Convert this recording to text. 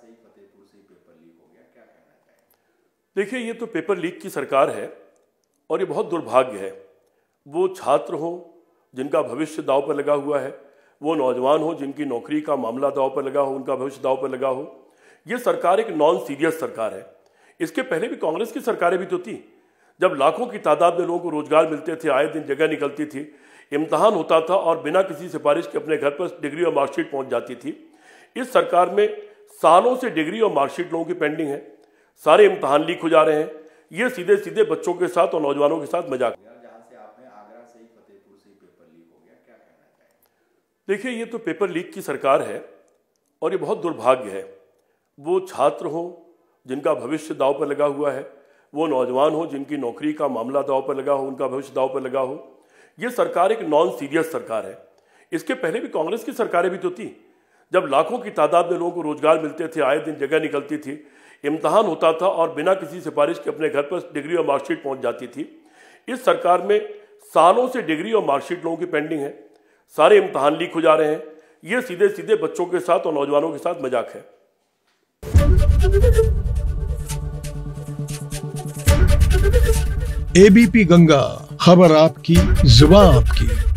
से फतेहपुर से paper leak हो गया क्या कहना देखिए ये तो पेपर लीक की सरकार है और ये बहुत दुर्भाग्य है वो छात्र हो जिनका भविष्य दाव पर लगा हुआ है वो नौजवान हो जिनकी नौकरी का मामला दाव पर लगा हो उनका भविष्य दाव पर लगा हो ये सरकार एक नॉन सीरियस सरकार है इसके पहले भी कांग्रेस की सरकारें भी तो थी जब लाखों की तादाद में लोगों को रोजगार मिलते थे आए दिन जगह निकलती थी इम्तहान होता था और बिना किसी सिफारिश के अपने घर पर डिग्री और मार्कशीट पहुंच जाती थी इस सरकार में सालों से डिग्री और मार्कशीट लोगों की पेंडिंग है सारे इम्तहान लीक हो जा रहे हैं ये सीधे सीधे बच्चों के साथ और नौजवानों के साथ मजाक देखिए ये तो पेपर लीक की सरकार है और ये बहुत दुर्भाग्य है वो छात्र हो जिनका भविष्य दाव पर लगा हुआ है वो नौजवान हो जिनकी नौकरी का मामला दाव पर लगा हो उनका भविष्य दाव पर लगा हो ये सरकार एक नॉन सीरियस सरकार है इसके पहले भी कांग्रेस की सरकारें भी तो थी जब लाखों की तादाद में लोगों को रोजगार मिलते थे आए दिन जगह निकलती थी इम्तहान होता था और बिना किसी सिफारिश के अपने घर पर डिग्री और मार्कशीट पहुंच जाती थी इस सरकार में सालों से डिग्री और मार्कशीट लोगों की पेंडिंग है सारे इम्तहान लीक हो जा रहे हैं ये सीधे सीधे बच्चों के साथ और नौजवानों के साथ मजाक है एबीपी गंगा खबर आपकी जुबा आपकी